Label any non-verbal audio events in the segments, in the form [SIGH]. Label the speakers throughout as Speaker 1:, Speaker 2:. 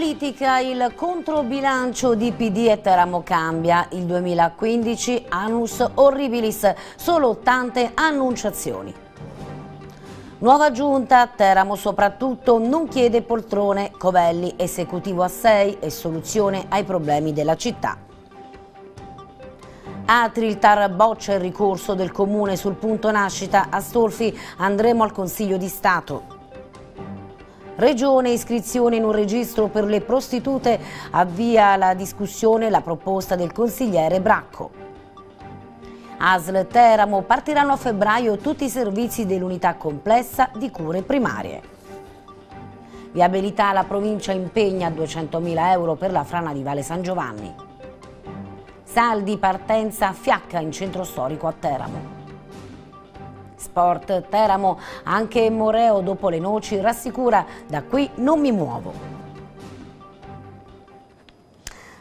Speaker 1: politica il controbilancio di PD e Teramo cambia. Il 2015 anus horribilis, solo tante annunciazioni. Nuova giunta, Teramo soprattutto non chiede poltrone, Covelli esecutivo a 6 e soluzione ai problemi della città. Atri, Tar boccia il ricorso del comune sul punto nascita, a Stolfi andremo al Consiglio di Stato. Regione iscrizione in un registro per le prostitute avvia la discussione la proposta del consigliere Bracco. ASL Teramo partiranno a febbraio tutti i servizi dell'unità complessa di cure primarie. Viabilità la provincia impegna 200.000 euro per la frana di Vale San Giovanni. Saldi partenza a fiacca in centro storico a Teramo. Sport Teramo. Anche Moreo dopo le noci rassicura da qui non mi muovo.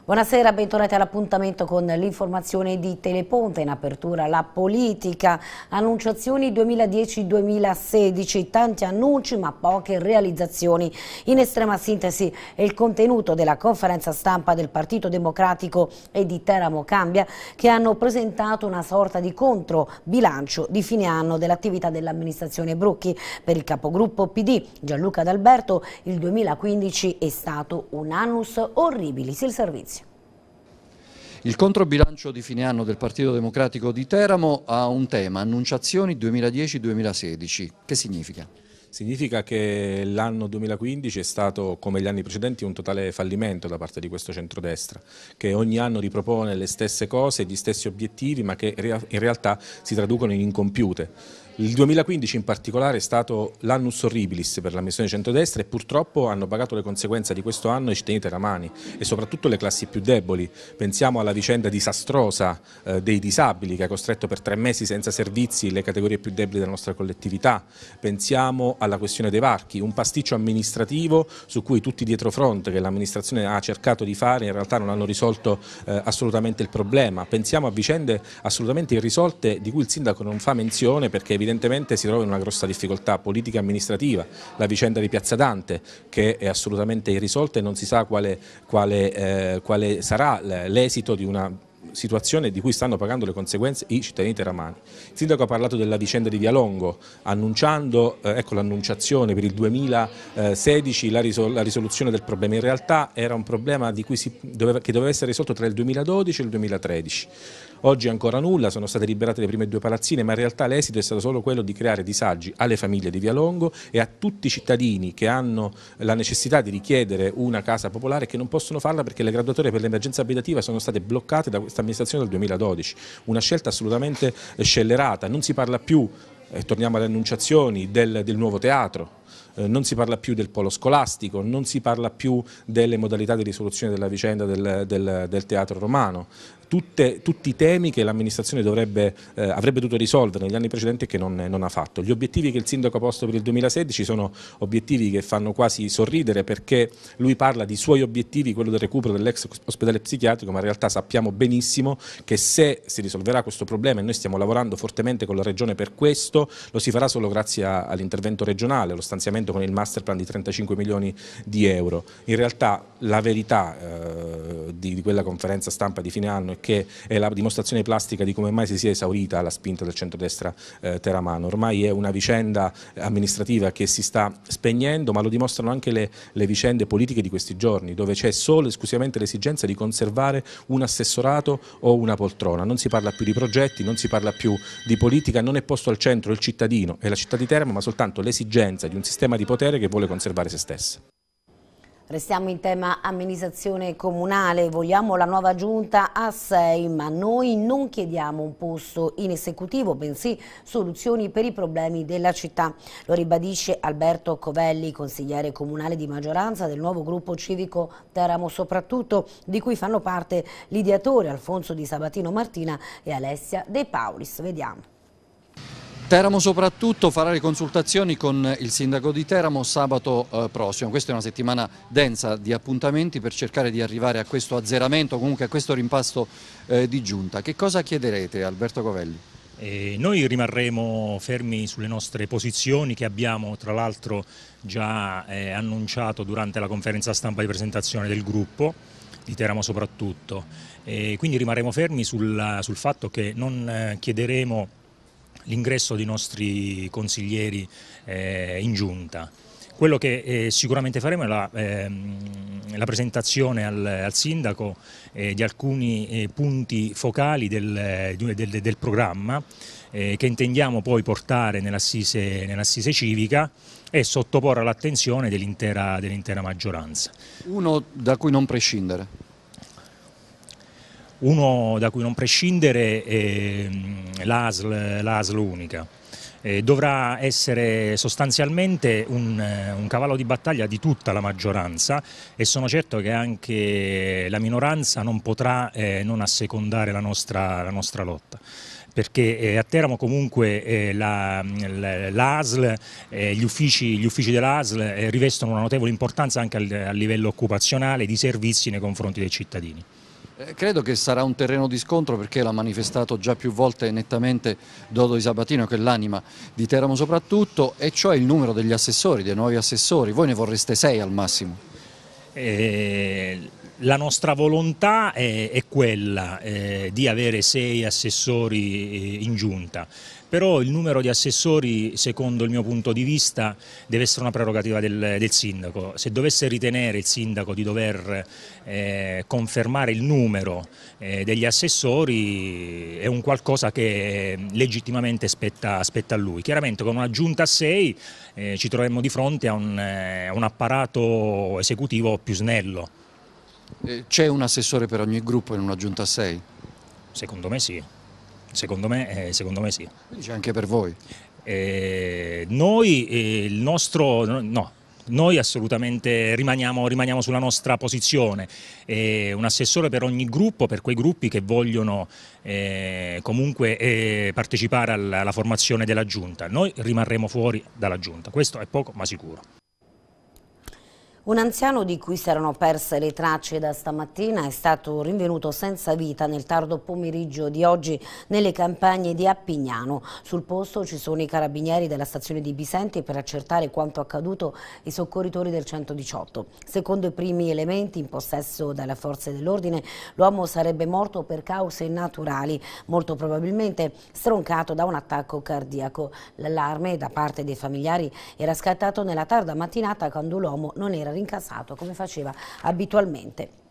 Speaker 1: Buonasera, bentornati all'appuntamento con l'informazione di Teleponte. In apertura la politica, annunciazioni 2010-2016, tanti annunci ma poche realizzazioni. In estrema sintesi è il contenuto della conferenza stampa del Partito Democratico e di Teramo Cambia che hanno presentato una sorta di controbilancio di fine anno dell'attività dell'amministrazione Brucchi. Per il capogruppo PD Gianluca D'Alberto il 2015 è stato un annus horribilis il servizio.
Speaker 2: Il controbilancio di fine anno del Partito Democratico di Teramo ha un
Speaker 3: tema, annunciazioni 2010-2016. Che significa? Significa che l'anno 2015 è stato, come gli anni precedenti, un totale fallimento da parte di questo centrodestra, che ogni anno ripropone le stesse cose, gli stessi obiettivi, ma che in realtà si traducono in incompiute. Il 2015 in particolare è stato l'annus horribilis per la missione centrodestra e purtroppo hanno pagato le conseguenze di questo anno i cittadini teramani e soprattutto le classi più deboli. Pensiamo alla vicenda disastrosa eh, dei disabili che ha costretto per tre mesi senza servizi le categorie più deboli della nostra collettività. Pensiamo alla questione dei varchi, un pasticcio amministrativo su cui tutti dietro fronte che l'amministrazione ha cercato di fare in realtà non hanno risolto eh, assolutamente il problema. Pensiamo a vicende assolutamente irrisolte di cui il sindaco non fa menzione perché evidentemente evidentemente si trova in una grossa difficoltà politica e amministrativa, la vicenda di Piazza Dante che è assolutamente irrisolta e non si sa quale, quale, eh, quale sarà l'esito di una situazione di cui stanno pagando le conseguenze i cittadini teramani. Il sindaco ha parlato della vicenda di Vialongo, annunciando, eh, ecco l'annunciazione per il 2016, la, risol la, risoluzione del problema. In realtà era un problema doveva, che doveva essere risolto tra il 2012 e il 2013. Oggi ancora nulla, sono state liberate le prime due palazzine, ma in realtà l'esito è stato solo quello di creare disagi alle famiglie di Via Longo e a tutti i cittadini che hanno la necessità di richiedere una casa popolare e che non possono farla perché le graduatorie per l'emergenza abitativa sono state bloccate da questa amministrazione dal 2012. Una scelta assolutamente scellerata, non si parla più eh, torniamo alle annunciazioni del, del nuovo teatro, eh, non si parla più del polo scolastico, non si parla più delle modalità di risoluzione della vicenda del, del, del teatro romano, tutte, tutti i temi che l'amministrazione eh, avrebbe dovuto risolvere negli anni precedenti e che non, non, ha fatto. Gli obiettivi che il sindaco ha posto per il 2016 sono obiettivi che fanno quasi sorridere perché lui parla di suoi obiettivi, quello del recupero dell'ex ospedale psichiatrico, ma in realtà sappiamo benissimo che se si risolverà questo problema e noi stiamo lavorando fortemente con la Regione per questo, lo si farà solo grazie all'intervento regionale, allo stanziamento con il master plan di 35 milioni di euro. In realtà la verità eh, di, di quella conferenza stampa di fine anno e che è la dimostrazione plastica di come mai si sia esaurita la spinta del centrodestra eh, teramano. Ormai è una vicenda amministrativa che si sta spegnendo, ma lo dimostrano anche le, le vicende politiche di questi giorni, dove c'è solo e esclusivamente l'esigenza di conservare un assessorato o una poltrona. Non si parla più di progetti, non si parla più di politica, non è posto al centro il cittadino e la città di Teramo, ma soltanto l'esigenza di un sistema di potere che vuole conservare se stessa.
Speaker 1: Restiamo in tema amministrazione comunale, vogliamo la nuova giunta a 6, ma noi non chiediamo un posto in esecutivo, bensì soluzioni per i problemi della città. Lo ribadisce Alberto Covelli, consigliere comunale di maggioranza del nuovo gruppo civico Teramo soprattutto, di cui fanno parte l'ideatore Alfonso di Sabatino Martina e Alessia De Paulis. Vediamo.
Speaker 2: Teramo soprattutto farà le consultazioni con il sindaco di Teramo sabato eh, prossimo. Questa è una settimana densa di appuntamenti per cercare di arrivare a questo azzeramento,
Speaker 4: comunque a questo rimpasto eh, di giunta. Che cosa chiederete Alberto Covelli? E noi rimarremo fermi sulle nostre posizioni che abbiamo tra l'altro già eh, annunciato durante la conferenza stampa di presentazione del gruppo di Teramo soprattutto e quindi rimarremo fermi sul, sul fatto che non eh, chiederemo l'ingresso dei nostri consiglieri eh, in giunta. Quello che eh, sicuramente faremo è la, ehm, la presentazione al, al sindaco eh, di alcuni eh, punti focali del, eh, del, del programma eh, che intendiamo poi portare nell'assise nell civica e sottoporre all'attenzione dell'intera dell maggioranza. Uno da cui non prescindere? uno da cui non prescindere è mm, l'ASL unica. Eh, dovrà essere sostanzialmente un, eh, un, cavallo di battaglia di tutta la maggioranza e sono certo che anche la minoranza non potrà eh, non assecondare la nostra, la nostra lotta perché eh, a Teramo comunque l'ASL, mm, gli uffici, uffici dell'ASL rivestono una notevole importanza anche a livello occupazionale di servizi nei confronti dei cittadini.
Speaker 2: Eh, credo che sarà un terreno di scontro perché l'ha manifestato già più volte nettamente Dodo Di Sabatino che è l'anima di Teramo soprattutto e cioè il numero degli assessori, dei nuovi assessori,
Speaker 4: voi ne vorreste sei al massimo? Eh, la nostra volontà è, è quella eh, di avere sei assessori eh, in giunta però il numero di assessori, secondo il mio punto di vista, deve essere una prerogativa del, del sindaco. Se dovesse ritenere il sindaco di dover eh, confermare il numero eh, degli assessori è un qualcosa che eh, legittimamente spetta, spetta a lui. Chiaramente con una giunta a 6 eh, ci troveremmo di fronte a un, eh, un apparato esecutivo più snello. Eh, c'è un assessore per ogni gruppo in una giunta a 6? Secondo me sì. Secondo me, eh, secondo me sì. Dice anche per voi? Eh, noi, eh, il nostro... no, noi assolutamente rimaniamo, rimaniamo, sulla nostra posizione, eh, un assessore per ogni gruppo, per quei gruppi che vogliono eh, comunque eh, partecipare alla, alla formazione della giunta, noi rimarremo fuori dalla giunta, questo è poco ma sicuro.
Speaker 1: Un anziano di cui si erano perse le tracce da stamattina è stato rinvenuto senza vita nel tardo pomeriggio di oggi nelle campagne di Appignano. Sul posto ci sono i carabinieri della stazione di Bisenti per accertare quanto accaduto i soccorritori del 118. Secondo i primi elementi in possesso dalle forze dell'ordine, l'uomo sarebbe morto per cause naturali, molto probabilmente stroncato da un attacco cardiaco. L'allarme da parte dei familiari era scattato nella tarda mattinata quando l'uomo non era rincasato come faceva abitualmente.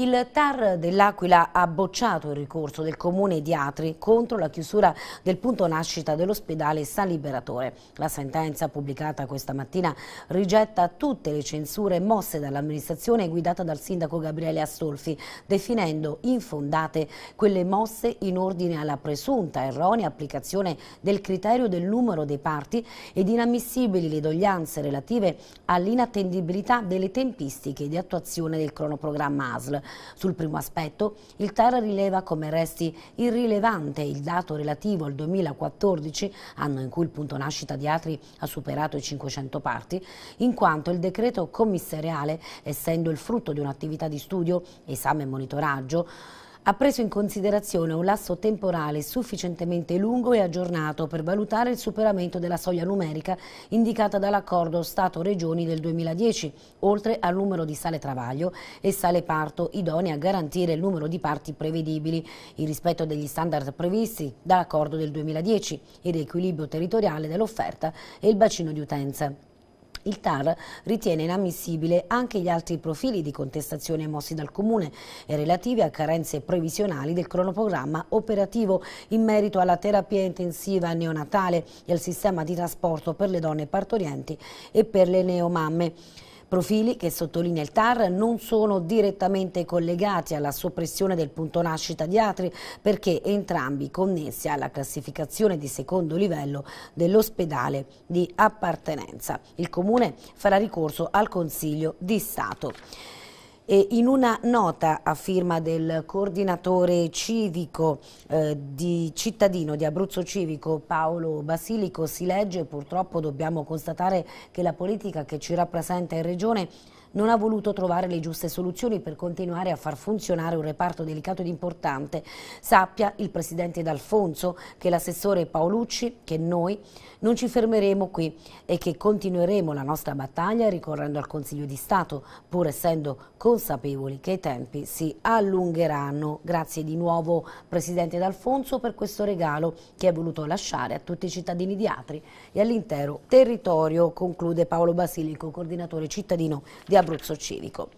Speaker 1: Il TAR dell'Aquila ha bocciato il ricorso del comune di Atri contro la chiusura del punto nascita dell'ospedale San Liberatore. La sentenza pubblicata questa mattina rigetta tutte le censure mosse dall'amministrazione guidata dal sindaco Gabriele Astolfi, definendo infondate quelle mosse in ordine alla presunta erronea applicazione del criterio del numero dei parti ed inammissibili le doglianze relative all'inattendibilità delle tempistiche di attuazione del cronoprogramma ASL sul primo aspetto, il TAR rileva come resti irrilevante il dato relativo al 2014, anno in cui il punto nascita di Atri ha superato i 500 parti, in quanto il decreto commissariale, essendo il frutto di un'attività di studio, esame e monitoraggio, ha preso in considerazione un lasso temporale sufficientemente lungo e aggiornato per valutare il superamento della soglia numerica indicata dall'accordo Stato-Regioni del 2010, oltre al numero di sale travaglio e sale parto idonee a garantire il numero di parti prevedibili, in rispetto degli standard previsti dall'accordo del 2010, il riequilibrio territoriale dell'offerta e il bacino di utenza. Il TAR ritiene inammissibile anche gli altri profili di contestazione mossi dal Comune e relativi a carenze previsionali del cronoprogramma operativo in merito alla terapia intensiva neonatale e al sistema di trasporto per le donne partorienti e per le neomamme. Profili che, sottolinea il TAR, non sono direttamente collegati alla soppressione del punto nascita di Atri perché entrambi connessi alla classificazione di secondo livello dell'ospedale di appartenenza. Il Comune farà ricorso al Consiglio di Stato. E in una nota a firma del coordinatore civico eh, di cittadino di Abruzzo Civico Paolo Basilico si legge purtroppo dobbiamo constatare che la politica che ci rappresenta in regione non ha voluto trovare le giuste soluzioni per continuare a far funzionare un reparto delicato ed importante. Sappia il presidente D'Alfonso che l'assessore Paolucci che noi non ci fermeremo qui e che continueremo la nostra battaglia ricorrendo al Consiglio di Stato, pur essendo consapevoli che i tempi si allungheranno. Grazie di nuovo Presidente D'Alfonso per questo regalo che ha voluto lasciare a tutti i cittadini di Atri e all'intero territorio, conclude Paolo Basilico, coordinatore cittadino di Abruzzo Civico.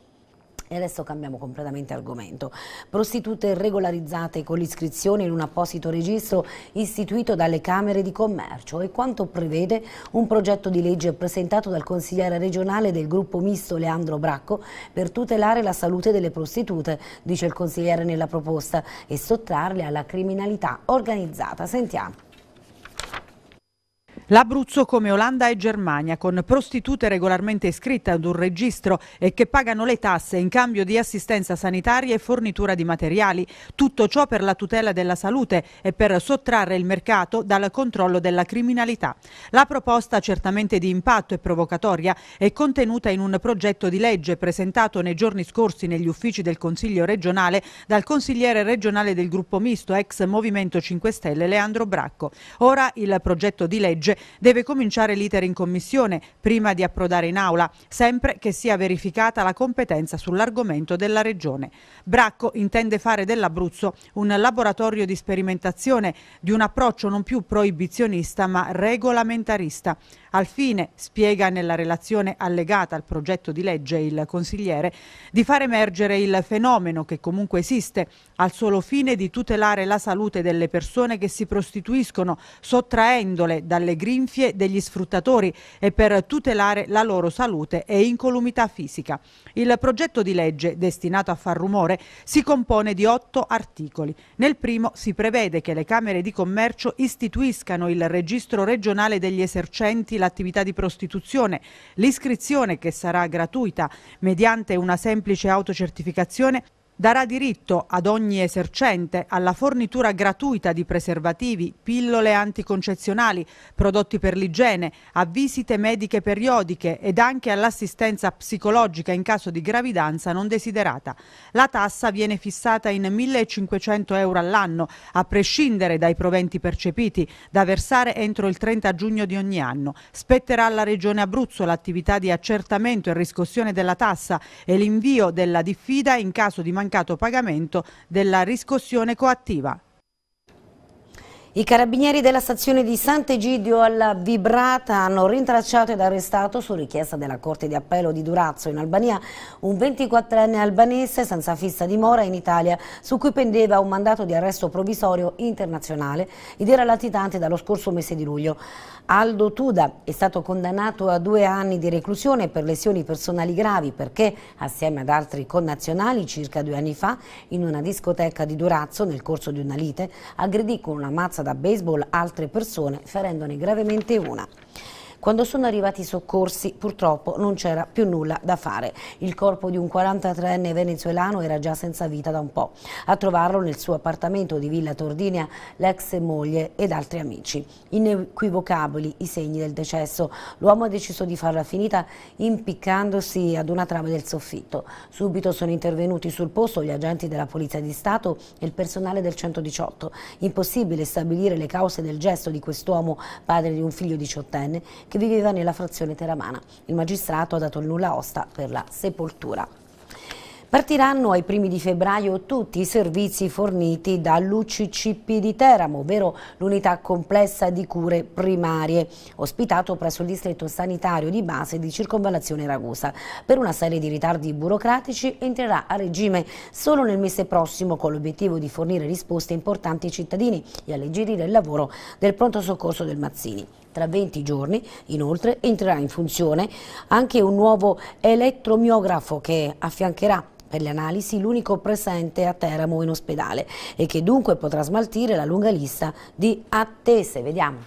Speaker 1: E adesso cambiamo completamente argomento. Prostitute regolarizzate con l'iscrizione in un apposito registro istituito dalle Camere di Commercio e quanto prevede un progetto di legge presentato dal consigliere regionale del gruppo misto Leandro Bracco per tutelare la salute delle prostitute, dice il consigliere nella proposta, e sottrarle alla criminalità organizzata. Sentiamo.
Speaker 5: L'Abruzzo come Olanda e Germania, con prostitute regolarmente iscritte ad un registro e che pagano le tasse in cambio di assistenza sanitaria e fornitura di materiali. Tutto ciò per la tutela della salute e per sottrarre il mercato dal controllo della criminalità. La proposta, certamente di impatto e provocatoria, è contenuta in un progetto di legge presentato nei giorni scorsi negli uffici del Consiglio regionale dal consigliere regionale del gruppo misto ex Movimento 5 Stelle Leandro Bracco. Ora il progetto di legge deve cominciare l'iter in commissione prima di approdare in aula, sempre che sia verificata la competenza sull'argomento della Regione. Bracco intende fare dell'Abruzzo un laboratorio di sperimentazione di un approccio non più proibizionista ma regolamentarista al fine, spiega nella relazione allegata al progetto di legge il consigliere, di far emergere il fenomeno che comunque esiste, al solo fine di tutelare la salute delle persone che si prostituiscono, sottraendole dalle grinfie degli sfruttatori e per tutelare la loro salute e incolumità fisica. Il progetto di legge, destinato a far rumore, si compone di otto articoli. Nel primo si prevede che le Camere di Commercio istituiscano il registro regionale degli esercenti l'attività di prostituzione, l'iscrizione che sarà gratuita mediante una semplice autocertificazione darà diritto ad ogni esercente alla fornitura gratuita di preservativi, pillole anticoncezionali, prodotti per l'igiene, a visite mediche periodiche ed anche all'assistenza psicologica in caso di gravidanza non desiderata. La tassa viene fissata in 1.500 euro all'anno, a prescindere dai proventi percepiti, da versare entro il 30 giugno di ogni anno. Spetterà alla Regione Abruzzo l'attività di accertamento e riscossione della tassa e l'invio della diffida in caso di mancanza mancato pagamento
Speaker 1: della riscossione coattiva. I carabinieri della stazione di Sant'Egidio alla Vibrata hanno rintracciato ed arrestato su richiesta della Corte di Appello di Durazzo in Albania un 24enne albanese senza fissa dimora in Italia su cui pendeva un mandato di arresto provvisorio internazionale ed era latitante dallo scorso mese di luglio. Aldo Tuda è stato condannato a due anni di reclusione per lesioni personali gravi perché, assieme ad altri connazionali, circa due anni fa, in una discoteca di Durazzo, nel corso di una lite, aggredì con una mazza da baseball altre persone, ferendone gravemente una. Quando sono arrivati i soccorsi purtroppo non c'era più nulla da fare. Il corpo di un 43enne venezuelano era già senza vita da un po'. A trovarlo nel suo appartamento di Villa Tordinea l'ex moglie ed altri amici. Inequivocabili i segni del decesso. L'uomo ha deciso di farla finita impiccandosi ad una trave del soffitto. Subito sono intervenuti sul posto gli agenti della Polizia di Stato e il personale del 118. Impossibile stabilire le cause del gesto di quest'uomo, padre di un figlio diciottenne, che viveva nella frazione teramana. Il magistrato ha dato il nulla osta per la sepoltura. Partiranno ai primi di febbraio tutti i servizi forniti dall'UCCP di Teramo, ovvero l'unità complessa di cure primarie, ospitato presso il distretto sanitario di base di circonvallazione Ragusa. Per una serie di ritardi burocratici entrerà a regime solo nel mese prossimo con l'obiettivo di fornire risposte importanti ai cittadini e alleggerire il lavoro del pronto soccorso del Mazzini. Tra 20 giorni, inoltre, entrerà in funzione anche un nuovo elettromiografo che affiancherà per le analisi l'unico presente a Teramo in ospedale e che dunque potrà smaltire la lunga lista di attese. Vediamo.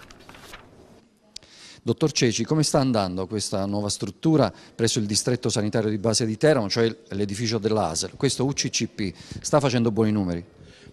Speaker 2: Dottor Ceci, come sta andando questa nuova struttura presso il distretto sanitario di base di Teramo, cioè l'edificio dell'ASL? Questo UCCP sta facendo buoni numeri?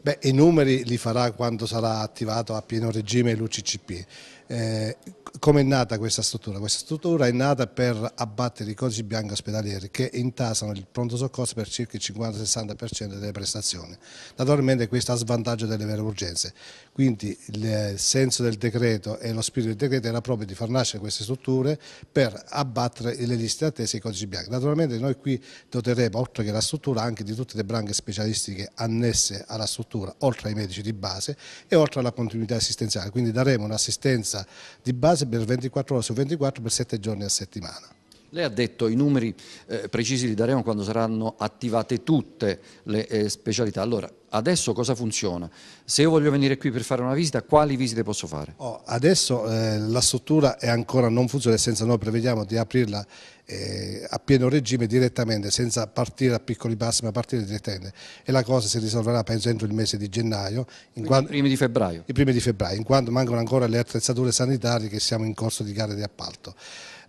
Speaker 6: Beh, I numeri li farà quando sarà attivato a pieno regime l'UCCP. Eh, Come è nata questa struttura? Questa struttura è nata per abbattere i codici bianchi ospedalieri che intasano il pronto soccorso per circa il 50-60% delle prestazioni. Naturalmente questo a svantaggio delle vere urgenze. Quindi il senso del decreto e lo spirito del decreto era proprio di far nascere queste strutture per abbattere le liste attese e i codici bianchi. Naturalmente noi qui doteremo, oltre che la struttura, anche di tutte le branche specialistiche annesse alla struttura struttura, oltre ai medici di base e oltre alla continuità assistenziale, quindi daremo un'assistenza di base per 24 ore su 24 per 7 giorni a settimana.
Speaker 2: Lei ha detto i numeri eh, precisi li daremo quando saranno attivate tutte le eh, specialità. Allora, adesso cosa funziona? Se io voglio venire qui per fare una visita, quali visite posso fare? Oh,
Speaker 6: adesso eh, la struttura è ancora non funziona, senza noi prevediamo di aprirla eh, a pieno regime direttamente, senza partire a piccoli passi, ma partire direttamente. E la cosa si risolverà, penso, entro il mese di gennaio. Quando, I primi di febbraio? I primi di febbraio, in quanto mancano ancora le attrezzature sanitarie che siamo in corso di gare di appalto.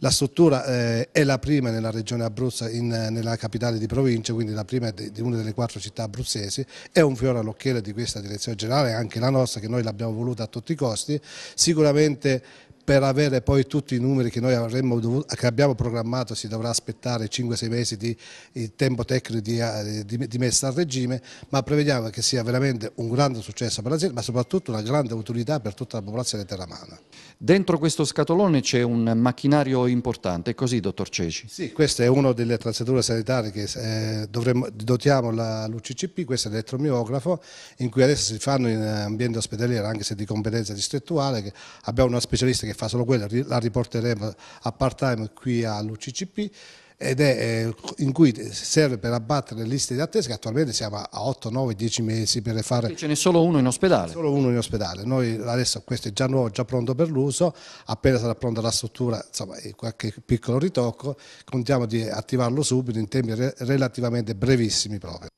Speaker 6: La struttura eh, è la prima nella regione Abruzzo, in, nella capitale di provincia, quindi la prima di, di una delle quattro città abruzzesi, è un fiore all'occhiello di questa direzione generale, anche la nostra che noi l'abbiamo voluta a tutti i costi, sicuramente per avere poi tutti i numeri che noi avremmo dovuto, che abbiamo programmato si dovrà aspettare 5-6 mesi di, di tempo tecnico di, eh, di, di, messa a regime, ma prevediamo che sia veramente un grande successo per l'azienda, ma soprattutto una grande utilità per tutta la popolazione terramana.
Speaker 2: Dentro questo scatolone c'è un macchinario importante, è così dottor Ceci?
Speaker 6: Sì, questa è una delle attrezzature sanitarie che eh, dovremmo, dotiamo l'UCCP, questo è l'elettromiografo, in cui adesso si fanno in ambiente ospedaliero, anche se di competenza distrettuale, abbiamo una specialista che che fa solo quella, la riporteremo a part time qui all'UCCP ed è eh, in cui serve per abbattere le liste di attesa che attualmente siamo a 8, 9, 10 mesi per fare... Perché ce n'è solo uno in ospedale? Solo uno in ospedale, noi adesso questo è già nuovo, già pronto per l'uso, appena sarà pronta la struttura, insomma qualche piccolo ritocco, contiamo di attivarlo subito in tempi relativamente brevissimi proprio.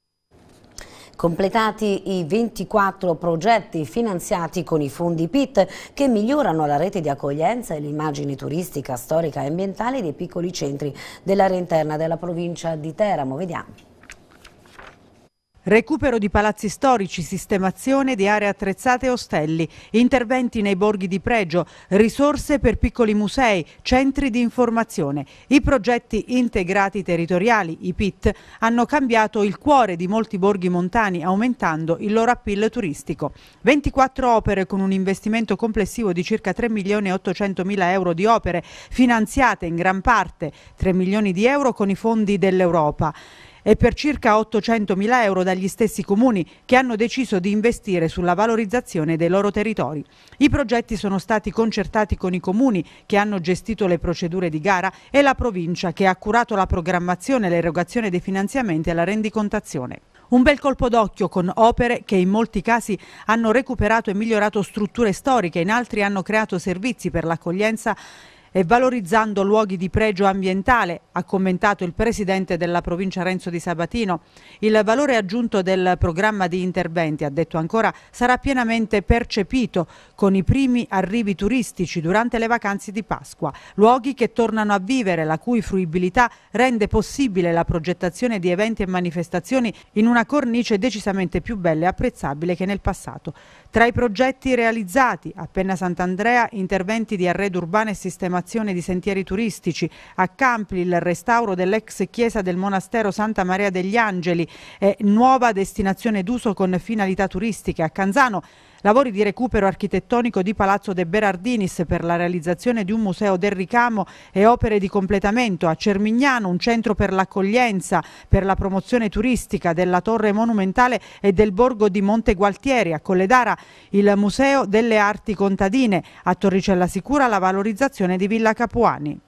Speaker 1: Completati i 24 progetti finanziati con i fondi PIT che migliorano la rete di accoglienza e l'immagine turistica, storica e ambientale dei piccoli centri dell'area interna della provincia di Teramo. Vediamo.
Speaker 5: Recupero di palazzi storici, sistemazione di aree attrezzate e ostelli, interventi nei borghi di pregio, risorse per piccoli musei, centri di informazione. I progetti integrati territoriali, i PIT, hanno cambiato il cuore di molti borghi montani aumentando il loro appeal turistico. 24 opere con un investimento complessivo di circa 3 milioni e 800 mila euro di opere finanziate in gran parte, 3 milioni di euro con i fondi dell'Europa e per circa 800.000 euro dagli stessi comuni che hanno deciso di investire sulla valorizzazione dei loro territori. I progetti sono stati concertati con i comuni che hanno gestito le procedure di gara e la provincia che ha curato la programmazione, l'erogazione dei finanziamenti e la rendicontazione. Un bel colpo d'occhio con opere che in molti casi hanno recuperato e migliorato strutture storiche, in altri hanno creato servizi per l'accoglienza e valorizzando luoghi di pregio ambientale, ha commentato il presidente della provincia Renzo Di Sabatino. Il valore aggiunto del programma di interventi, ha detto ancora, sarà pienamente percepito con i primi arrivi turistici durante le vacanze di Pasqua, luoghi che tornano a vivere, la cui fruibilità rende possibile la progettazione di eventi e manifestazioni in una cornice decisamente più bella e apprezzabile che nel passato. Tra i progetti realizzati, appena Sant'Andrea, interventi di arredo urbano e sistemazione di sentieri turistici, a Campli il restauro dell'ex chiesa del monastero Santa Maria degli Angeli e nuova destinazione d'uso con finalità turistiche a Canzano. Lavori di recupero architettonico di Palazzo De Berardinis per la realizzazione di un museo del ricamo e opere di completamento a Cermignano, un centro per l'accoglienza, per la promozione turistica della Torre Monumentale e del borgo di Monte Gualtieri, a Colledara il Museo delle Arti Contadine, a Torricella Sicura la valorizzazione di Villa Capuani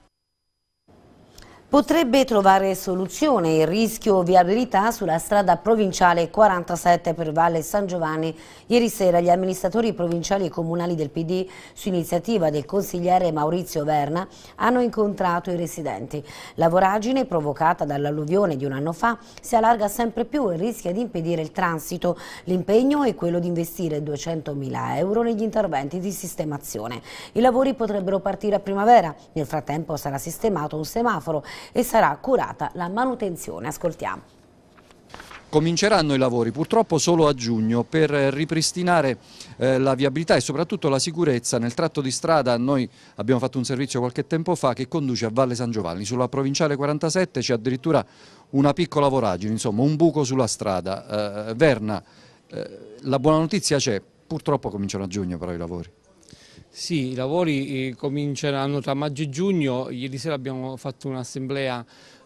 Speaker 1: potrebbe trovare soluzione il rischio viabilità sulla strada provinciale 47 per Valle San Giovanni. Ieri sera gli amministratori provinciali e comunali del PD, su iniziativa del consigliere Maurizio Verna, hanno incontrato i residenti. La voragine provocata dall'alluvione di un anno fa si allarga sempre più e rischia di impedire il transito. L'impegno è quello di investire 200.000 euro negli interventi di sistemazione. I lavori potrebbero partire a primavera, nel frattempo sarà sistemato un semaforo e sarà curata la manutenzione. Ascoltiamo.
Speaker 2: Cominceranno i lavori purtroppo solo a giugno per eh, ripristinare eh, la viabilità e soprattutto la sicurezza nel tratto di strada. Noi abbiamo fatto un servizio qualche tempo fa che conduce a Valle San Giovanni. Sulla provinciale 47 c'è addirittura una piccola voragine, insomma un buco sulla strada. Eh, Verna, eh, la buona notizia c'è, purtroppo cominciano a giugno però i lavori. Sì, i
Speaker 7: lavori eh, cominceranno tra maggio e giugno. Ieri sera abbiamo fatto un'assemblea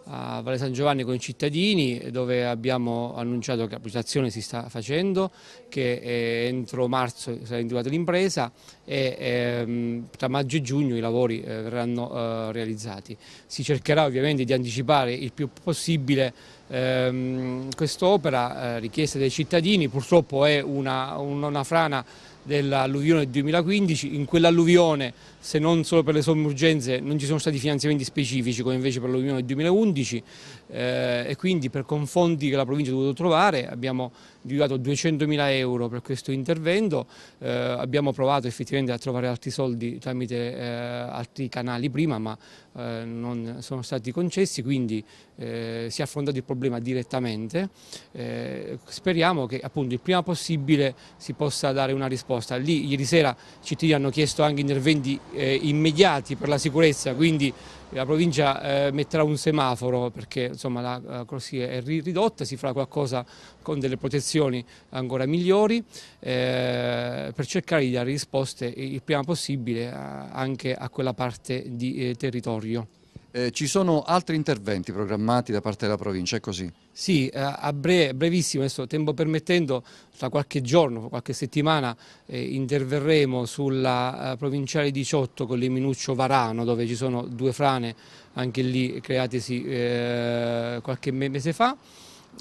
Speaker 7: a Valle San Giovanni con i cittadini dove abbiamo annunciato che la progettazione si sta facendo, che eh, entro marzo sarà individuata l'impresa e ehm, tra maggio e giugno i lavori eh, verranno realizzati. Si cercherà ovviamente di anticipare il più possibile ehm, quest'opera richiesta dai cittadini, purtroppo è una, una frana dell'alluvione del 2015, in quell'alluvione se non solo per le somme urgenze non ci sono stati finanziamenti specifici come invece per l'Unione del 2011 eh, e quindi per confondi che la provincia ha dovuto trovare abbiamo individuato 200.000 euro per questo intervento, eh, abbiamo provato effettivamente a trovare altri soldi tramite eh, altri canali prima ma eh, non sono stati concessi quindi eh, si è affrontato il problema direttamente, eh, speriamo che appunto il prima possibile si possa dare una risposta. Lì ieri sera i cittadini hanno chiesto anche interventi eh, immediati per la sicurezza, quindi la provincia eh, metterà un semaforo perché insomma, la, la corsia è ridotta, si farà qualcosa con delle protezioni ancora migliori eh, per cercare di dare risposte il prima possibile eh, anche a quella parte di eh, territorio.
Speaker 2: Eh, ci sono altri interventi programmati da parte della provincia, è così?
Speaker 7: Sì, eh, a breve, brevissimo, adesso tempo permettendo, tra qualche giorno, qualche settimana eh, interverremo sulla eh, provinciale 18 con l'Eminuccio Varano dove ci sono due frane anche lì createsi eh, qualche mese fa.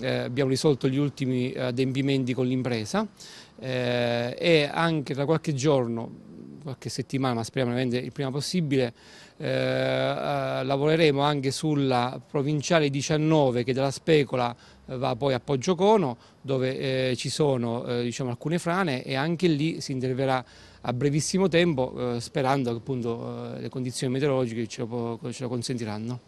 Speaker 7: abbiamo risolto gli ultimi adempimenti con l'impresa e anche tra qualche giorno qualche settimana, ma speriamo il prima possibile, eh, eh, lavoreremo anche sulla provinciale 19 che dalla Specola eh, va poi a Poggiocono dove eh, ci sono eh, diciamo, alcune frane e anche lì si interverrà a brevissimo tempo eh, sperando che appunto, le condizioni meteorologiche ce lo, ce lo consentiranno.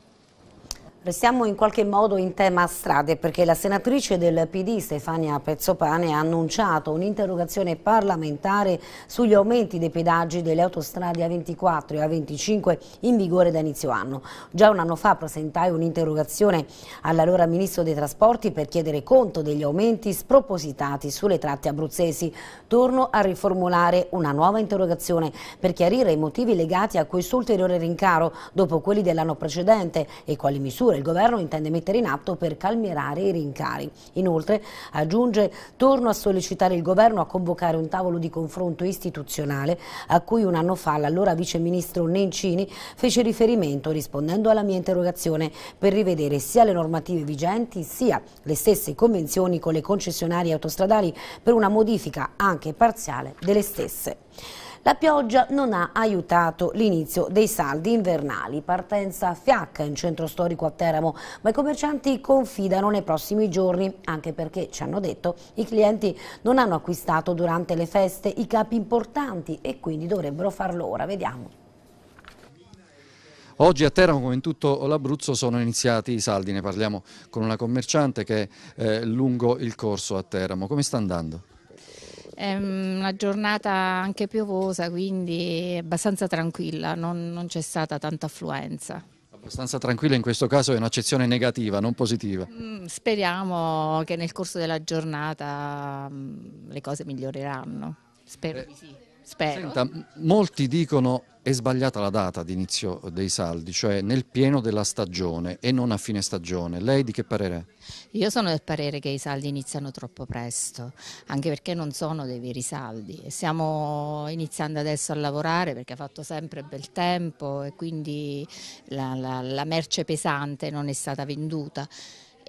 Speaker 1: Restiamo in qualche modo in tema strade perché la senatrice del PD Stefania Pezzopane ha annunciato un'interrogazione parlamentare sugli aumenti dei pedaggi delle autostrade A24 e A25 in vigore da inizio anno. Già un anno fa presentai un'interrogazione all'allora Ministro dei Trasporti per chiedere conto degli aumenti spropositati sulle tratte abruzzesi. Torno a riformulare una nuova interrogazione per chiarire i motivi legati a questo ulteriore rincaro dopo quelli dell'anno precedente e quali misure misure il governo intende mettere in atto per calmierare i rincari. Inoltre, aggiunge, torno a sollecitare il governo a convocare un tavolo di confronto istituzionale a cui un anno fa l'allora viceministro Nencini fece riferimento rispondendo alla mia interrogazione per rivedere sia le normative vigenti sia le stesse convenzioni con le concessionarie autostradali per una modifica anche parziale delle stesse. La pioggia non ha aiutato l'inizio dei saldi invernali. Partenza a fiacca in centro storico a Teramo, ma i commercianti confidano nei prossimi giorni, anche perché, ci hanno detto, i clienti non hanno acquistato durante le feste i capi importanti e quindi dovrebbero farlo ora. Vediamo.
Speaker 2: Oggi a Teramo, come in tutto l'Abruzzo, sono iniziati i saldi. Ne parliamo con una commerciante che è eh, lungo il corso a Teramo. Come sta andando?
Speaker 8: È mm, una giornata anche piovosa, quindi abbastanza tranquilla, non, non c'è stata tanta affluenza.
Speaker 2: Abbastanza tranquilla in questo caso è un'accezione negativa, non positiva.
Speaker 8: Mm, speriamo che nel corso della giornata mm, le cose miglioreranno, spero eh. di sì. Spero. Senta,
Speaker 2: molti dicono è sbagliata la data d'inizio dei saldi, cioè nel pieno della stagione e non a fine stagione. Lei di che parere? è?
Speaker 8: Io sono del parere che i saldi iniziano troppo presto, anche perché non sono dei veri saldi. Stiamo iniziando adesso a lavorare perché ha fatto sempre bel tempo e quindi la, la, la merce pesante non è stata venduta.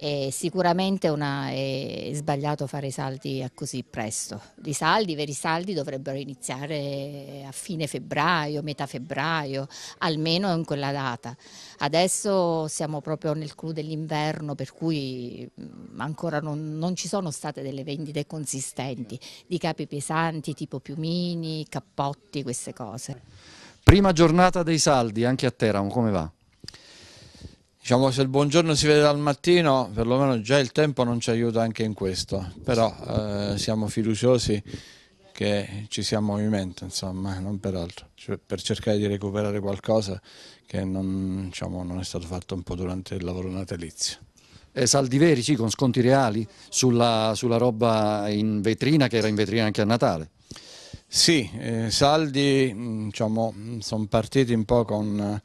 Speaker 8: E sicuramente una, è sbagliato fare i saldi a così presto. I saldi, i veri saldi dovrebbero iniziare a fine febbraio, metà febbraio, almeno in quella data. Adesso siamo proprio nel clou dell'inverno per cui mm, ancora non, non, ci sono state delle vendite consistenti di capi pesanti tipo piumini, cappotti, queste cose.
Speaker 2: Prima giornata dei saldi anche a Teramo, come va? Diciamo se il buongiorno si vede dal mattino, perlomeno già il tempo non ci aiuta anche in questo, però eh, siamo
Speaker 9: fiduciosi che ci sia movimento, insomma, non per altro, cioè, per cercare
Speaker 2: di recuperare qualcosa che non, diciamo, non è stato fatto un po' durante il lavoro natalizio. Eh, saldi veri, sì, con sconti reali sulla, sulla roba in vetrina che era in vetrina anche a Natale. Sì, eh, saldi mm, diciamo, mm,
Speaker 9: sono partiti un po' con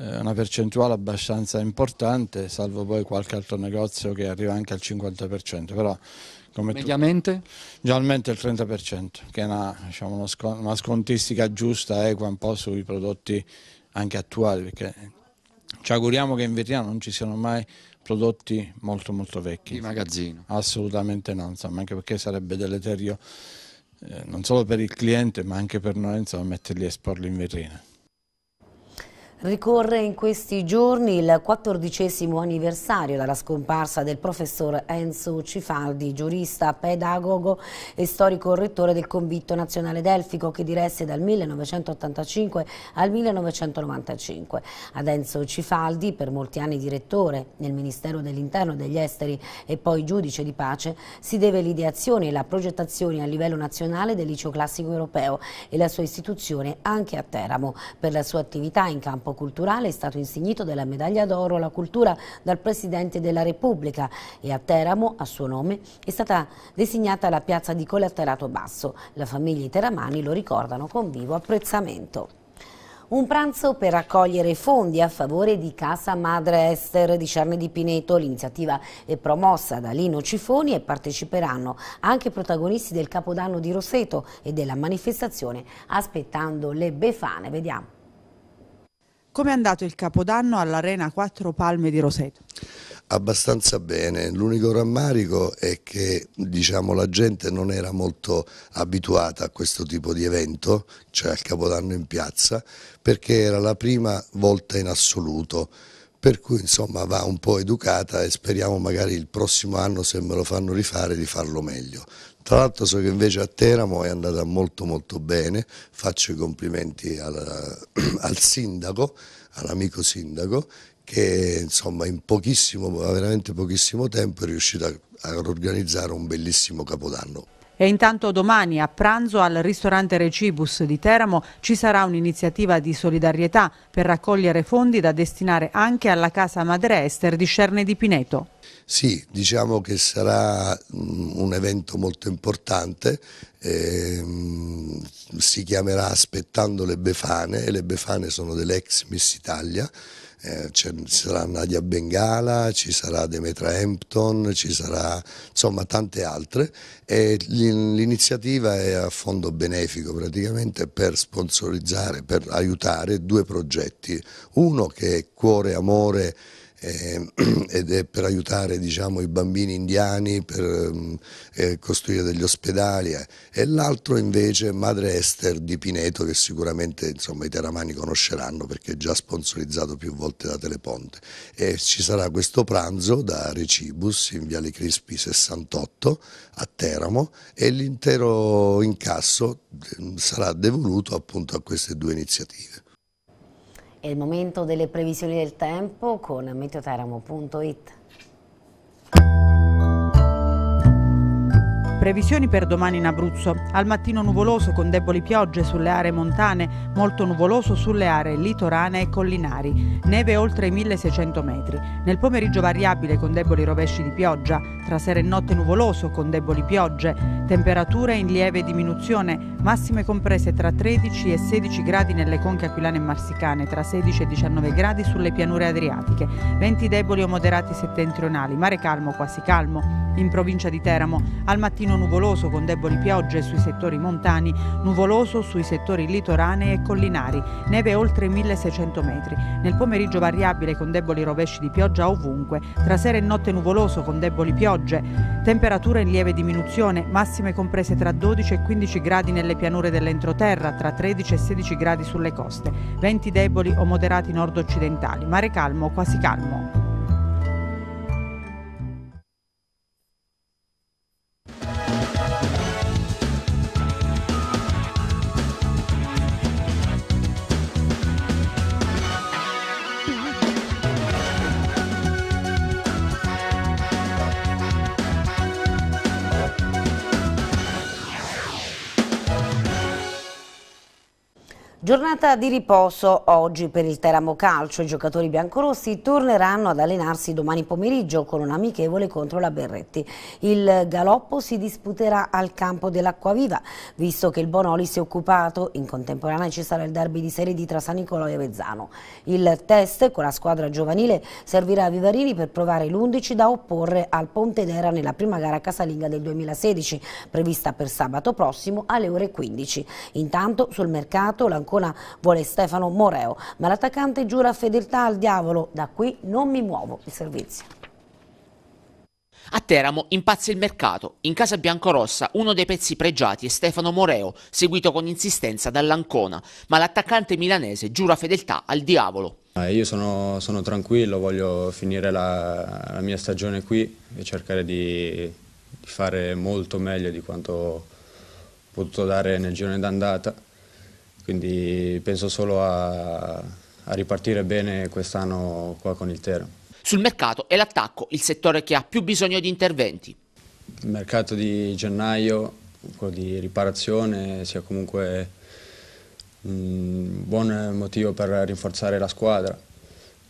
Speaker 9: eh, una percentuale abbastanza importante, salvo poi qualche altro negozio che arriva anche al 50%, però come mediamente? Tu, generalmente il 30%, che è una, diciamo, una scontistica giusta, equa un po' sui prodotti anche attuali, perché ci auguriamo che in verità non ci siano mai prodotti molto molto vecchi. Di magazzino? Assolutamente no, insomma, anche perché sarebbe deleterio eh, non solo per il cliente ma anche per noi insomma, metterli e esporli in vetrina.
Speaker 1: Ricorre in questi giorni il quattordicesimo anniversario dalla scomparsa del professor Enzo Cifaldi, giurista, pedagogo e storico rettore del Convitto Nazionale Delfico che diresse dal 1985 al 1995. Ad Enzo Cifaldi, per molti anni direttore nel Ministero dell'Interno e degli Esteri e poi giudice di pace, si deve l'ideazione e la progettazione a livello nazionale del liceo classico europeo e la sua istituzione anche a Teramo per la sua attività in campo campo culturale è stato insignito della medaglia d'oro alla cultura dal Presidente della Repubblica e a Teramo, a suo nome, è stata designata la piazza di Collaterrato Basso. La famiglia i teramani lo ricordano con vivo apprezzamento. Un pranzo per raccogliere fondi a favore di Casa Madre Ester di Cerne di Pineto. L'iniziativa è promossa da Lino Cifoni e parteciperanno anche protagonisti del Capodanno di Roseto e della manifestazione Aspettando le Befane. Vediamo.
Speaker 5: Come è andato il Capodanno all'Arena Quattro Palme di Roseto?
Speaker 10: abbastanza bene, l'unico rammarico è che diciamo, la gente non era molto abituata a questo tipo di evento, cioè al Capodanno in piazza, perché era la prima volta in assoluto, per cui insomma va un po' educata e speriamo magari il prossimo anno se me lo fanno rifare di farlo meglio. Tra l'altro so che invece a Teramo è andata molto molto bene, faccio i complimenti alla, al sindaco, all'amico sindaco, che insomma in pochissimo, veramente pochissimo tempo è riuscito a, a organizzare un bellissimo capodanno.
Speaker 5: E intanto domani a pranzo al ristorante Recibus di Teramo ci sarà un'iniziativa di solidarietà per raccogliere fondi da destinare anche alla casa madre Esther di Cerne di Pineto.
Speaker 10: Sì, diciamo che sarà mm, un evento molto importante, ehm, si chiamerà Aspettando le Befane e le Befane sono delle ex Miss Italia, eh, cioè, ci sarà Nadia Bengala, ci sarà Demetra Hampton, ci sarà insomma tante altre l'iniziativa è a fondo benefico praticamente per sponsorizzare, per aiutare due progetti, uno che è Cuore Amore eh, [CLEARS THROAT] ed è per aiutare diciamo, i bambini indiani, per ehm, eh, costruire degli ospedali eh. e l'altro invece Madre Esther di Pineto che sicuramente insomma, i teramani conosceranno perché è già sponsorizzato più volte da Teleponte e ci sarà questo pranzo da Recibus in Viale Crispi 68 a Teramo e l'intero incasso ehm, sarà devoluto appunto a queste due iniziative.
Speaker 1: È il momento delle previsioni del tempo con meteoteramo.it.
Speaker 5: Previsioni per domani in Abruzzo. Al mattino nuvoloso con deboli piogge sulle aree montane, molto nuvoloso sulle aree litorane e collinari. Neve oltre i 1600 metri. Nel pomeriggio variabile con deboli rovesci di pioggia. Tra sera e notte nuvoloso con deboli piogge. Temperature in lieve diminuzione, massime comprese tra 13 e 16 gradi nelle conche aquilane e marsicane, tra 16 e 19 gradi sulle pianure adriatiche. Venti deboli o moderati settentrionali, mare calmo quasi calmo in provincia di Teramo. Al mattino nuvoloso con deboli piogge sui settori montani, nuvoloso sui settori litoranei e collinari, neve oltre 1600 metri. Nel pomeriggio variabile con deboli rovesci di pioggia ovunque, tra sera e notte nuvoloso con deboli piogge, temperature in lieve diminuzione, massime comprese tra 12 e 15 gradi nelle pianure dell'entroterra, tra 13 e 16 gradi sulle coste, venti deboli o moderati nord-occidentali, mare calmo quasi calmo.
Speaker 1: Giornata di riposo oggi per il Teramo Calcio. I giocatori biancorossi torneranno ad allenarsi domani pomeriggio con un amichevole contro la Berretti. Il galoppo si disputerà al campo dell'Acquaviva, visto che il Bonoli si è occupato. In contemporanea ci sarà il derby di Serie D tra San Nicolò e Avezzano. Il test con la squadra giovanile servirà a Vivarini per provare l'11 da opporre al Pontedera nella prima gara casalinga del 2016, prevista per sabato prossimo alle ore 15. Intanto sul mercato l'ancorazione Ancona vuole Stefano Moreo, ma l'attaccante giura fedeltà al diavolo, da qui non mi muovo, il servizio.
Speaker 11: A Teramo impazza il mercato. In casa biancorossa uno dei pezzi pregiati è Stefano Moreo, seguito con insistenza dall'Ancona, ma l'attaccante milanese giura fedeltà al diavolo.
Speaker 9: Ah, io sono, sono tranquillo, voglio finire la, la, mia stagione qui e cercare di, di fare molto meglio di quanto ho potuto dare nel girone d'andata quindi penso solo a, a ripartire bene quest'anno qua con il Tero.
Speaker 11: Sul mercato è l'attacco il settore che ha più bisogno di interventi.
Speaker 9: Il mercato di gennaio, quello di riparazione, sia comunque un buon motivo per rinforzare la squadra.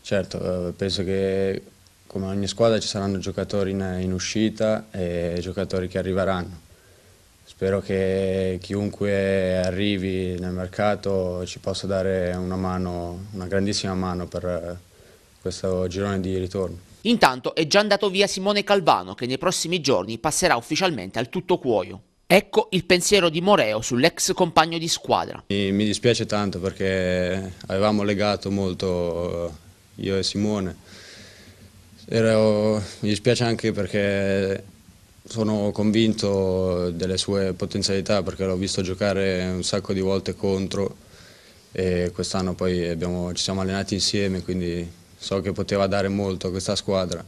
Speaker 9: Certo, eh, penso che come ogni squadra ci saranno giocatori in, in uscita e giocatori che arriveranno Spero che chiunque arrivi nel mercato ci possa dare una mano, una grandissima mano per questo girone di ritorno.
Speaker 11: Intanto è già andato via Simone Calvano che nei prossimi giorni passerà ufficialmente al tutto cuoio. Ecco il pensiero di Moreo sull'ex compagno di squadra.
Speaker 9: Mi, mi, dispiace tanto perché avevamo legato molto eh, io e Simone. Ero, mi dispiace anche perché sono convinto delle sue potenzialità perché l'ho visto giocare un sacco di volte contro e quest'anno poi abbiamo, ci siamo allenati insieme quindi so che poteva dare molto a questa squadra.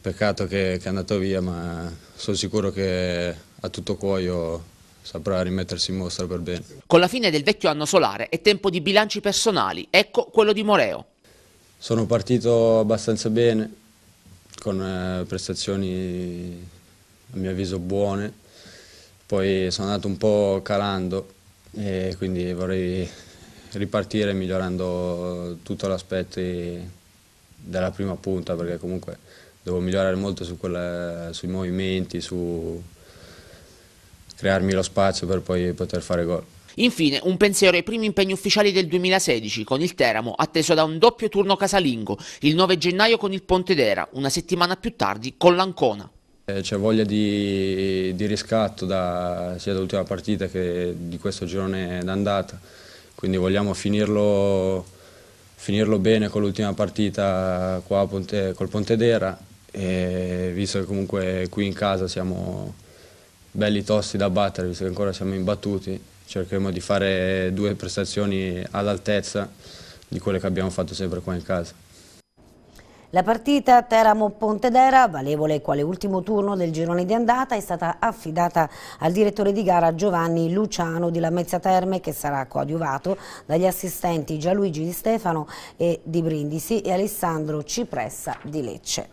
Speaker 9: Peccato che, che è andato via ma sono sicuro che a tutto cuoio saprà rimettersi in mostra per bene.
Speaker 11: Con la fine del vecchio anno solare è tempo di bilanci personali, ecco quello di Moreo.
Speaker 9: Sono partito abbastanza bene con eh, prestazioni a mio avviso buone, poi sono andato un po' calando e quindi vorrei ripartire migliorando tutto l'aspetto della prima punta perché comunque devo migliorare molto su quella, sui movimenti, su crearmi lo spazio per poi poter fare gol.
Speaker 11: Infine, un pensiero ai primi impegni ufficiali del 2016 con il Teramo, atteso da un doppio turno casalingo, il 9 gennaio con il Pontedera, una settimana più tardi con l'Ancona.
Speaker 9: Eh, c'è voglia di, di riscatto da, sia dall'ultima partita che di questo girone d'andata, quindi vogliamo finirlo, finirlo bene con l'ultima partita qua Ponte, col Pontedera, e visto che comunque qui in casa siamo belli tosti da battere, visto che ancora siamo imbattuti, cercheremo di fare due prestazioni all'altezza di quelle che abbiamo fatto sempre qua in casa.
Speaker 1: La partita Teramo-Pontedera, valevole quale ultimo turno del girone di andata, è stata affidata al direttore di gara Giovanni Luciano di Lamezia Terme che sarà coadiuvato dagli assistenti Gianluigi Di Stefano e di Brindisi e Alessandro Cipressa di Lecce.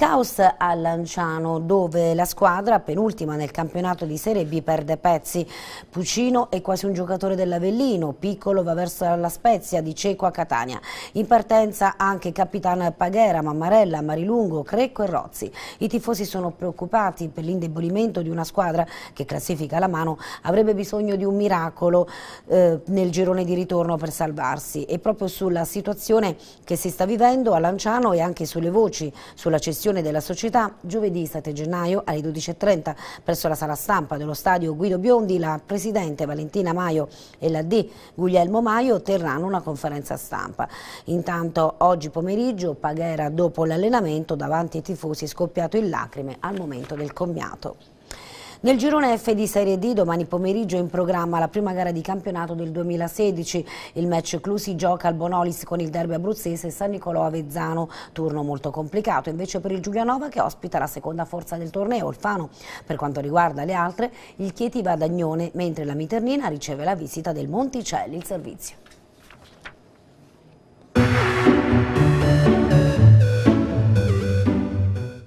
Speaker 1: Caos a Lanciano dove la squadra penultima nel campionato di Serie B perde pezzi. Pucino è quasi un giocatore dell'Avellino, Piccolo va verso la Spezia di Ceco a Catania. In partenza anche Capitan Paghera, Mammarella, Marilungo, Crecco e Rozzi. I tifosi sono preoccupati per l'indebolimento di una squadra che classifica la mano avrebbe bisogno di un miracolo eh, nel girone di ritorno per salvarsi e proprio sulla situazione che si sta vivendo a Lanciano e anche sulle voci sulla cessione riunificazione della società, giovedì 7 gennaio alle 12.30 presso la sala stampa dello stadio Guido Biondi, la Presidente Valentina Maio e la D Guglielmo Maio terranno una conferenza stampa. Intanto oggi pomeriggio Paghera dopo l'allenamento davanti ai tifosi è scoppiato in lacrime al momento del commiato. Nel girone F di Serie D domani pomeriggio è in programma la prima gara di campionato del 2016. Il match clou si gioca al Bonolis con il derby abruzzese San Nicolò Avezzano, turno molto complicato invece per il Giulianova che ospita la seconda forza del torneo, il Fano. Per quanto riguarda le altre, il Chieti va ad Agnone, mentre la Miternina riceve la visita del Monticelli il servizio.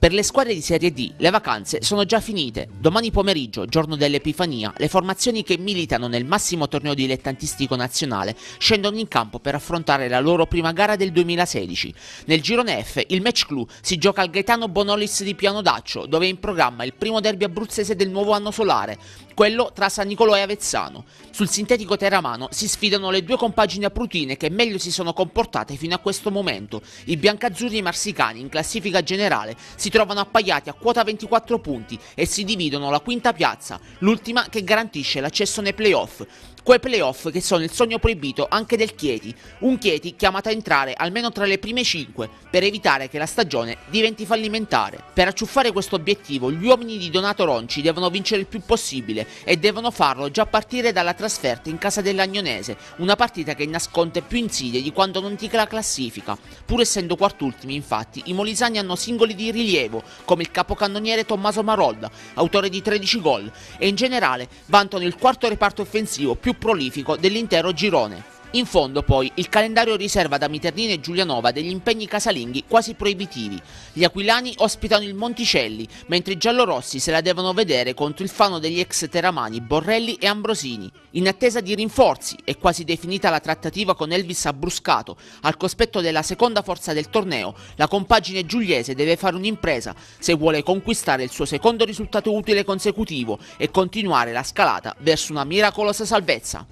Speaker 11: Per le squadre di Serie D le vacanze sono già finite. Domani pomeriggio, giorno dell'Epifania, le formazioni che militano nel massimo torneo dilettantistico nazionale scendono in campo per affrontare la loro prima gara del 2016. Nel girone F il match clou si gioca al Gaetano Bonolis di Piano Daccio, dove è in programma il primo derby abruzzese del nuovo anno solare quello tra San Nicolò e Avezzano. Sul sintetico terramano si sfidano le due compagini aprutine che meglio si sono comportate fino a questo momento. I biancazzurri e i marsicani in classifica generale si trovano appaiati a quota 24 punti e si dividono la quinta piazza, l'ultima che garantisce l'accesso nei playoff. Quei playoff che sono il sogno proibito anche del Chieti, un Chieti chiamato a entrare almeno tra le prime 5 per evitare che la stagione diventi fallimentare. Per acciuffare questo obiettivo gli uomini di Donato Ronci devono vincere il più possibile Brasile e devono farlo già a partire dalla trasferta in casa dell'Agnonese, una partita che nasconde più insidie di quanto non dica la classifica. Pur essendo quartultimi, infatti, i molisani hanno singoli di rilievo, come il capocannoniere Tommaso Marolda, autore di 13 gol, e in generale vantano il quarto reparto offensivo più prolifico dell'intero girone. In fondo poi il calendario riserva da Amiternina e Giulianova degli impegni casalinghi quasi proibitivi. Gli aquilani ospitano il Monticelli, mentre i giallorossi se la devono vedere contro il fano degli ex teramani Borrelli e Ambrosini. In attesa di rinforzi è quasi definita la trattativa con Elvis Abbruscato. al cospetto della seconda forza del torneo, la compagine giuliese deve fare un'impresa se vuole conquistare il suo secondo risultato utile consecutivo e continuare la scalata verso una miracolosa salvezza.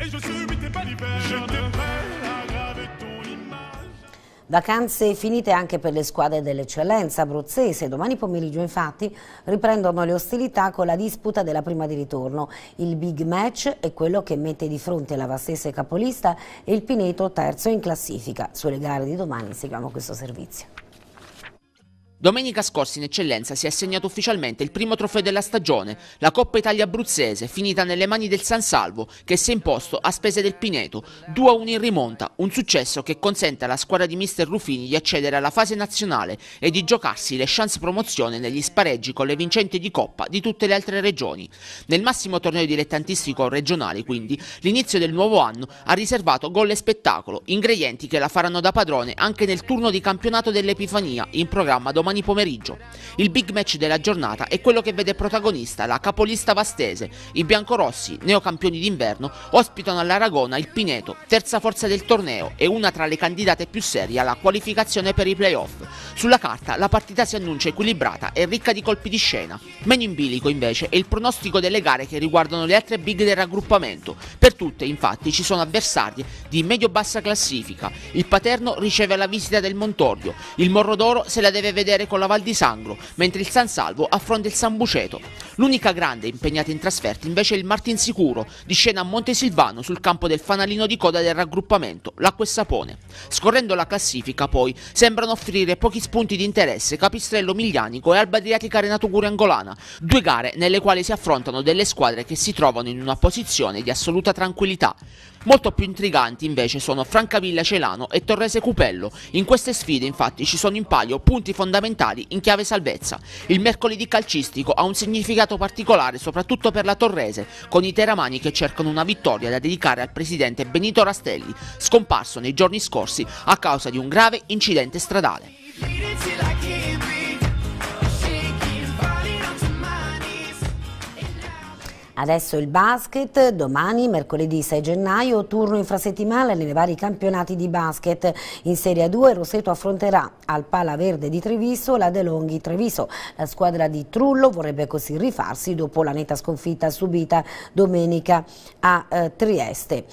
Speaker 11: Et je subis pas l'hiver. J'étais prêt à graver
Speaker 1: ton Vacanze finite anche per le squadre dell'eccellenza abruzzese. Domani pomeriggio infatti riprendono le ostilità con la disputa della prima di ritorno. Il big match è quello che mette di fronte la Vastese capolista e il Pineto terzo in classifica. Sulle gare di domani seguiamo questo servizio.
Speaker 11: Domenica scorsa in eccellenza si è assegnato ufficialmente il primo trofeo della stagione, la Coppa Italia Abruzzese, finita nelle mani del San Salvo, che si è imposto a spese del Pineto, 2-1 in rimonta, un successo che consente alla squadra di mister Rufini di accedere alla fase nazionale e di giocarsi le chance promozione negli spareggi con le vincenti di Coppa di tutte le altre regioni. Nel massimo torneo dilettantistico regionale, quindi, l'inizio del nuovo anno ha riservato gol e spettacolo, ingredienti che la faranno da padrone anche nel turno di campionato dell'Epifania, in programma domani domani pomeriggio. Il big match della giornata è quello che vede protagonista la capolista vastese. I biancorossi, neocampioni d'inverno, ospitano all'Aragona il Pineto, terza forza del torneo e una tra le candidate più serie alla qualificazione per i playoff. Sulla carta la partita si annuncia equilibrata e ricca di colpi di scena. Meno in bilico invece è il pronostico delle gare che riguardano le altre big del raggruppamento. Per tutte infatti ci sono avversarie di medio-bassa classifica. Il Paterno riceve la visita del Montorio, il Morro d'Oro se la deve vedere serie con la Val di Sangro, mentre il San Salvo affronta il San Buceto. L'unica grande impegnata in trasferti invece è il Martin Sicuro, di scena a Montesilvano sul campo del fanalino di coda del raggruppamento, l'acqua e sapone. Scorrendo la classifica poi, sembrano offrire pochi spunti di interesse Capistrello Miglianico e Alba Adriatica Renato Guriangolana, due gare nelle quali si affrontano delle squadre che si trovano in una posizione di assoluta tranquillità. Molto più intriganti invece sono Francavilla Celano e Torrese Cupello. In queste sfide infatti ci sono in palio punti fondamentali in chiave salvezza. Il mercoledì calcistico ha un significato particolare soprattutto per la Torrese, con i teramani che cercano una vittoria da dedicare al presidente Benito Rastelli, scomparso nei giorni scorsi a causa di un grave incidente stradale.
Speaker 1: Adesso il basket, domani mercoledì 6 gennaio turno infrasettimale nei vari campionati di basket. In Serie 2 Roseto affronterà al Pala Verde di Treviso la De Longhi Treviso. La squadra di Trullo vorrebbe così rifarsi dopo la netta sconfitta subita domenica a eh, Trieste.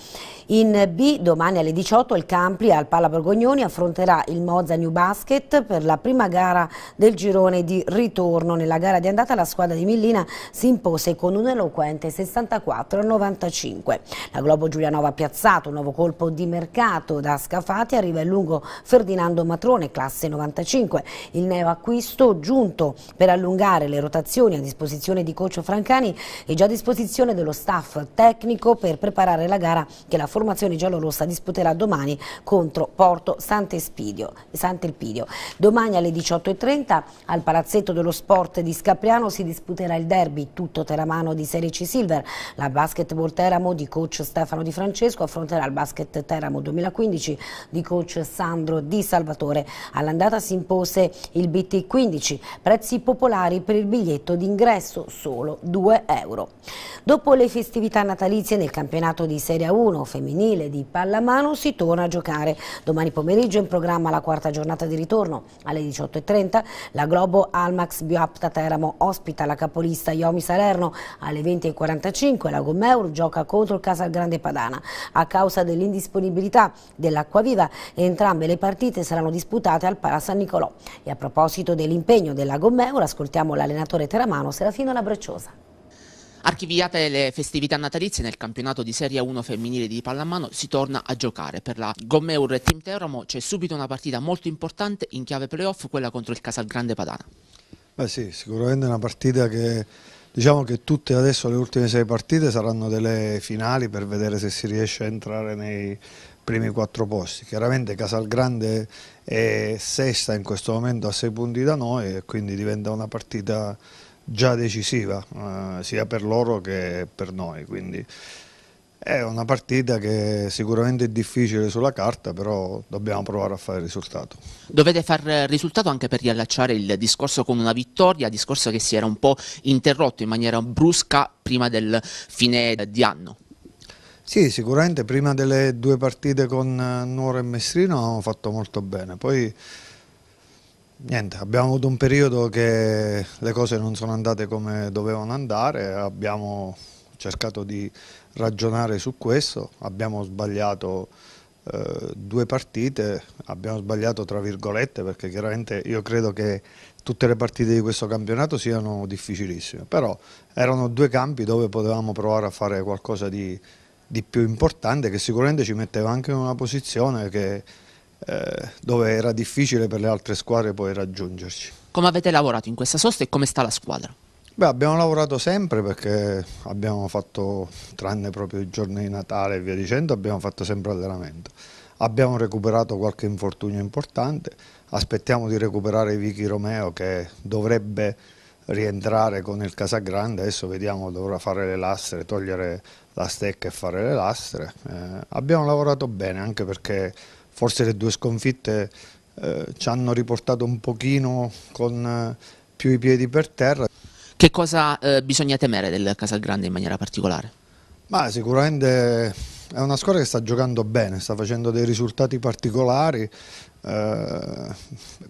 Speaker 1: In B domani alle 18 il Campri al Pala Borgognoni affronterà il Mozza New Basket per la prima gara del girone di ritorno. Nella gara di andata la squadra di Millina si impose con un eloquente vincente 64-95. La Globo Giulianova ha piazzato un nuovo colpo di mercato da Scafati, arriva il lungo Ferdinando Matrone, classe 95. Il neo acquisto giunto per allungare le rotazioni a disposizione di Coccio Francani è già a disposizione dello staff tecnico per preparare la gara che la formazione giallorossa disputerà domani contro Porto Sant'Espidio. Sant'Elpidio. Domani alle 18.30 al Palazzetto dello Sport di Scapriano si disputerà il derby tutto teramano di Serie C silver. La Basketball Teramo di coach Stefano Di Francesco affronterà il Basket Teramo 2015 di coach Sandro Di Salvatore. All'andata si impose il BT15, prezzi popolari per il biglietto d'ingresso solo 2 euro. Dopo le festività natalizie nel campionato di Serie 1 femminile di pallamano si torna a giocare. Domani pomeriggio in programma la quarta giornata di ritorno alle 18.30 la Globo Almax Bioapta Teramo ospita la capolista Iomi Salerno alle 20.45 45 la Gommeur gioca contro il Casal Grande Padana. A causa dell'indisponibilità dell'Acquaviva entrambe le partite saranno disputate al Pala San Nicolò. E a proposito dell'impegno della Gommeur ascoltiamo l'allenatore teramano Serafino Labracciosa.
Speaker 11: Archiviate le festività natalizie nel campionato di Serie 1 femminile di pallamano si torna a giocare. Per la Gommeur e Team Teramo c'è subito una partita molto importante in chiave playoff, quella contro il Casal Grande Padana.
Speaker 12: Beh sì, sicuramente una partita che Diciamo che tutte adesso le ultime sei partite saranno delle finali per vedere se si riesce a entrare nei primi quattro posti. Chiaramente Casalgrande è sesta in questo momento a sei punti da noi e quindi diventa una partita già decisiva eh, sia per loro che per noi. Quindi è una partita che sicuramente è difficile sulla carta, però dobbiamo provare a fare risultato.
Speaker 11: Dovete fare risultato anche per riallacciare il discorso con una vittoria, discorso che si era un po' interrotto in maniera brusca prima del fine di anno.
Speaker 12: Sì, sicuramente prima delle due partite con eh, Nuoro e Mestrino abbiamo fatto molto bene, poi niente, abbiamo avuto un periodo che le cose non sono andate come dovevano andare, abbiamo cercato di ragionare su questo, abbiamo sbagliato eh, due partite, abbiamo sbagliato tra virgolette perché chiaramente io credo che tutte le partite di questo campionato siano difficilissime, però erano due campi dove potevamo provare a fare qualcosa di, di più importante che sicuramente ci metteva anche in una posizione che, eh, dove era difficile per le altre squadre poi raggiungerci.
Speaker 11: Come avete lavorato in questa sosta e come sta la squadra?
Speaker 12: Beh, abbiamo lavorato sempre perché abbiamo fatto, tranne proprio i giorni di Natale e via dicendo, abbiamo fatto sempre allenamento. Abbiamo recuperato qualche infortunio importante, aspettiamo di recuperare Vicky Romeo che dovrebbe rientrare con il Casagrande, adesso vediamo dovrà fare le lastre, togliere la stecca e fare le lastre. Eh, abbiamo lavorato bene anche perché forse le due sconfitte eh, ci hanno riportato un pochino
Speaker 11: con eh, più i piedi per terra. Che cosa eh, bisogna temere del Casalgrande in maniera particolare?
Speaker 12: Ma sicuramente è una squadra che sta giocando bene, sta facendo dei risultati particolari, eh,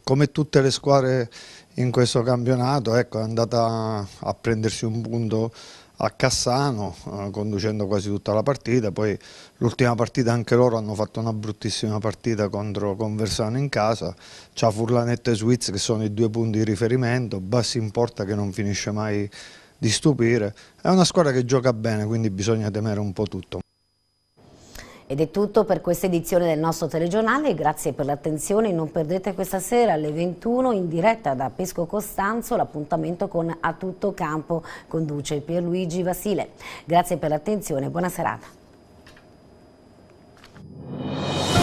Speaker 12: come tutte le squadre in questo campionato ecco, è andata a prendersi un punto a Cassano eh, conducendo quasi tutta la partita, poi l'ultima partita anche loro hanno fatto una bruttissima partita contro Conversano in casa, c'ha Furlanetta e Swiss che sono i due punti di riferimento, Bassi in porta che non finisce mai di stupire, è una squadra che gioca bene quindi bisogna temere un po' tutto.
Speaker 1: Ed è tutto per questa edizione del nostro telegiornale, grazie per l'attenzione, non perdete questa sera alle 21 in diretta da Pesco Costanzo l'appuntamento con A Tutto Campo, conduce Pierluigi Vasile. Grazie per l'attenzione, buona serata.